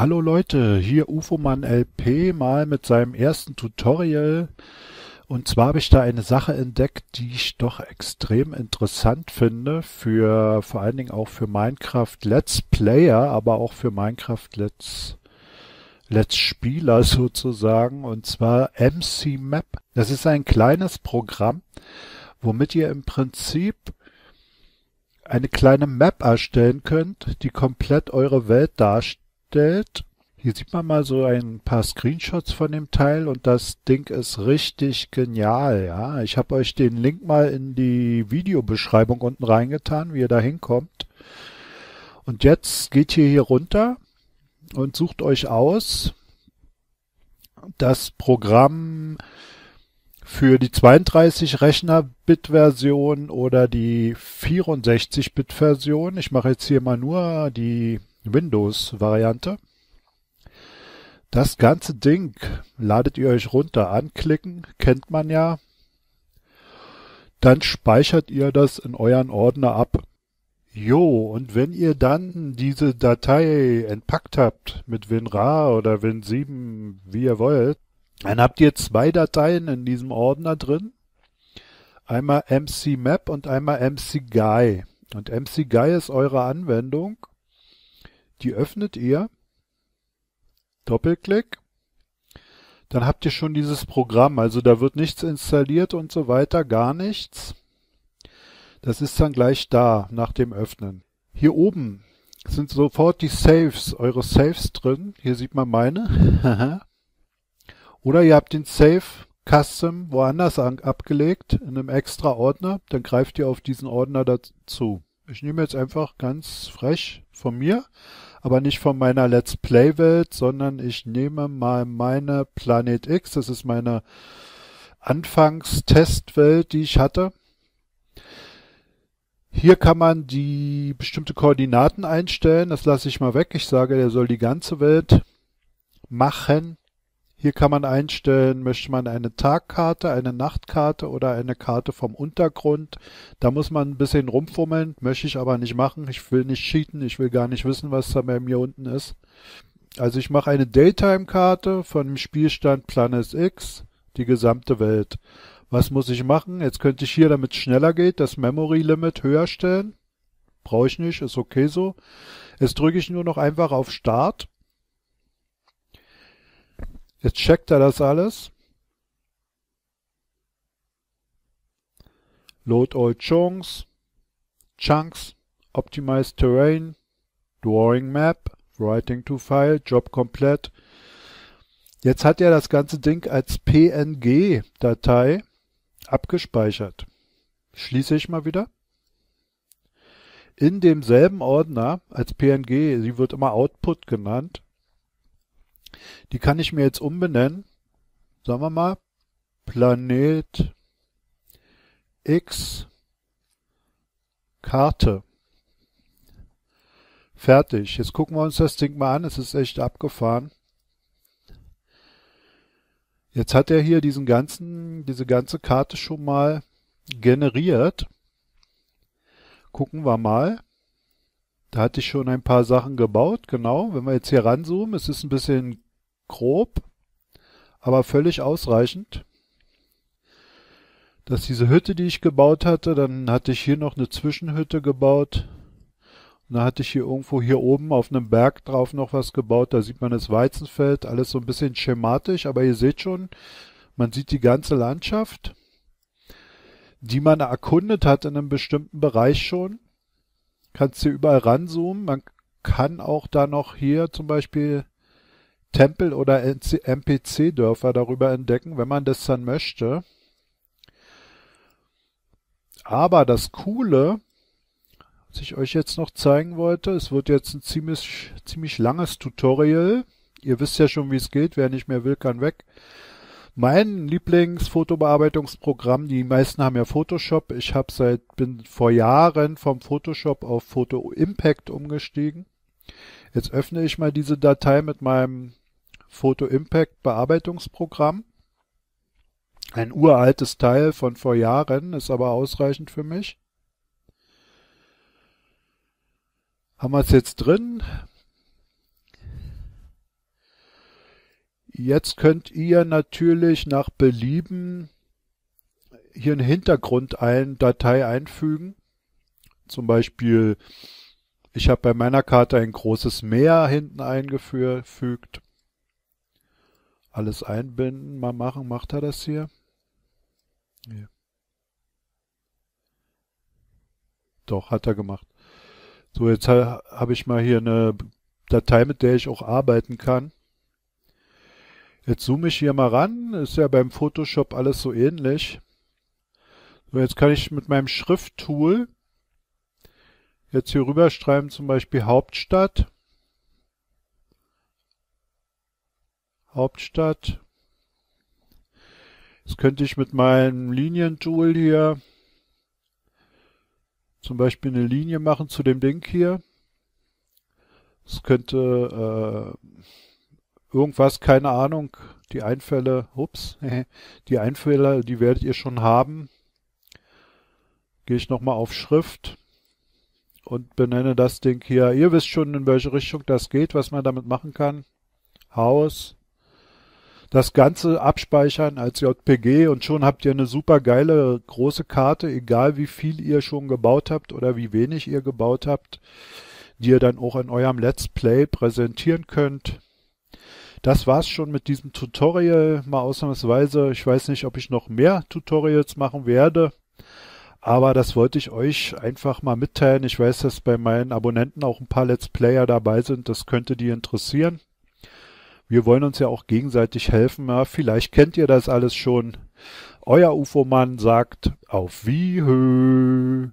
Hallo Leute, hier UFOMAN LP mal mit seinem ersten Tutorial. Und zwar habe ich da eine Sache entdeckt, die ich doch extrem interessant finde für vor allen Dingen auch für Minecraft Let's Player, aber auch für Minecraft Let's Let's Spieler sozusagen. Und zwar MC Map. Das ist ein kleines Programm, womit ihr im Prinzip eine kleine Map erstellen könnt, die komplett eure Welt darstellt Update. Hier sieht man mal so ein paar Screenshots von dem Teil und das Ding ist richtig genial. Ja, ich habe euch den Link mal in die Videobeschreibung unten reingetan, wie ihr da hinkommt. Und jetzt geht ihr hier runter und sucht euch aus das Programm für die 32-Rechner-Bit-Version oder die 64-Bit-Version. Ich mache jetzt hier mal nur die Windows-Variante. Das ganze Ding ladet ihr euch runter, anklicken, kennt man ja. Dann speichert ihr das in euren Ordner ab. Jo, und wenn ihr dann diese Datei entpackt habt mit WinRAR oder Win7, wie ihr wollt, dann habt ihr zwei Dateien in diesem Ordner drin. Einmal MC Map und einmal MC Guy. Und MC Guy ist eure Anwendung, die öffnet ihr. Doppelklick. Dann habt ihr schon dieses Programm. Also da wird nichts installiert und so weiter, gar nichts. Das ist dann gleich da nach dem Öffnen. Hier oben sind sofort die Saves, eure Saves drin. Hier sieht man meine. Oder ihr habt den Save Custom woanders abgelegt, in einem extra Ordner. Dann greift ihr auf diesen Ordner dazu. Ich nehme jetzt einfach ganz frech von mir aber nicht von meiner Let's Play Welt, sondern ich nehme mal meine Planet X, das ist meine Anfangstestwelt, die ich hatte. Hier kann man die bestimmte Koordinaten einstellen, das lasse ich mal weg. Ich sage, der soll die ganze Welt machen. Hier kann man einstellen, möchte man eine Tagkarte, eine Nachtkarte oder eine Karte vom Untergrund. Da muss man ein bisschen rumfummeln, möchte ich aber nicht machen. Ich will nicht cheaten, ich will gar nicht wissen, was da bei mir unten ist. Also ich mache eine Daytime-Karte von dem Spielstand Planet X, die gesamte Welt. Was muss ich machen? Jetzt könnte ich hier, damit es schneller geht, das Memory Limit höher stellen. Brauche ich nicht, ist okay so. Jetzt drücke ich nur noch einfach auf Start Jetzt checkt er das alles. Load all chunks, chunks, optimize terrain, drawing map, writing to file, job komplett. Jetzt hat er das ganze Ding als PNG-Datei abgespeichert. Schließe ich mal wieder. In demselben Ordner als PNG, sie wird immer Output genannt, die kann ich mir jetzt umbenennen. Sagen wir mal, Planet X Karte. Fertig. Jetzt gucken wir uns das Ding mal an. Es ist echt abgefahren. Jetzt hat er hier diesen ganzen, diese ganze Karte schon mal generiert. Gucken wir mal. Da hatte ich schon ein paar Sachen gebaut, genau. Wenn wir jetzt hier ranzoomen, es ist ein bisschen grob, aber völlig ausreichend. Dass diese Hütte, die ich gebaut hatte, dann hatte ich hier noch eine Zwischenhütte gebaut. Und dann hatte ich hier irgendwo hier oben auf einem Berg drauf noch was gebaut. Da sieht man das Weizenfeld, alles so ein bisschen schematisch, aber ihr seht schon, man sieht die ganze Landschaft, die man erkundet hat in einem bestimmten Bereich schon. Kannst hier überall ranzoomen. Man kann auch da noch hier zum Beispiel Tempel oder mpc dörfer darüber entdecken, wenn man das dann möchte. Aber das Coole, was ich euch jetzt noch zeigen wollte, es wird jetzt ein ziemlich, ziemlich langes Tutorial. Ihr wisst ja schon, wie es geht. Wer nicht mehr will, kann weg. Mein Lieblingsfotobearbeitungsprogramm, die meisten haben ja Photoshop. Ich habe seit, bin vor Jahren vom Photoshop auf Photo Impact umgestiegen. Jetzt öffne ich mal diese Datei mit meinem Photo Impact Bearbeitungsprogramm. Ein uraltes Teil von vor Jahren, ist aber ausreichend für mich. Haben wir es jetzt drin? Jetzt könnt ihr natürlich nach Belieben hier einen Hintergrund ein Datei einfügen. Zum Beispiel, ich habe bei meiner Karte ein großes Meer hinten eingefügt alles einbinden, mal machen. Macht er das hier? Nee. Doch, hat er gemacht. So, jetzt ha habe ich mal hier eine Datei, mit der ich auch arbeiten kann. Jetzt zoome ich hier mal ran. Ist ja beim Photoshop alles so ähnlich. So, jetzt kann ich mit meinem Schrifttool jetzt hier rüber schreiben, zum Beispiel Hauptstadt. Hauptstadt. Jetzt könnte ich mit meinem Linientool hier zum Beispiel eine Linie machen zu dem Ding hier. Es könnte äh, irgendwas, keine Ahnung, die Einfälle, ups, die Einfälle, die werdet ihr schon haben. Gehe ich nochmal auf Schrift und benenne das Ding hier. Ihr wisst schon, in welche Richtung das geht, was man damit machen kann. Haus das Ganze abspeichern als JPG und schon habt ihr eine super geile große Karte, egal wie viel ihr schon gebaut habt oder wie wenig ihr gebaut habt, die ihr dann auch in eurem Let's Play präsentieren könnt. Das war's schon mit diesem Tutorial, mal ausnahmsweise. Ich weiß nicht, ob ich noch mehr Tutorials machen werde. Aber das wollte ich euch einfach mal mitteilen. Ich weiß, dass bei meinen Abonnenten auch ein paar Let's Player dabei sind. Das könnte die interessieren. Wir wollen uns ja auch gegenseitig helfen. Ja, vielleicht kennt ihr das alles schon. Euer UFO-Mann sagt auf Wiehö.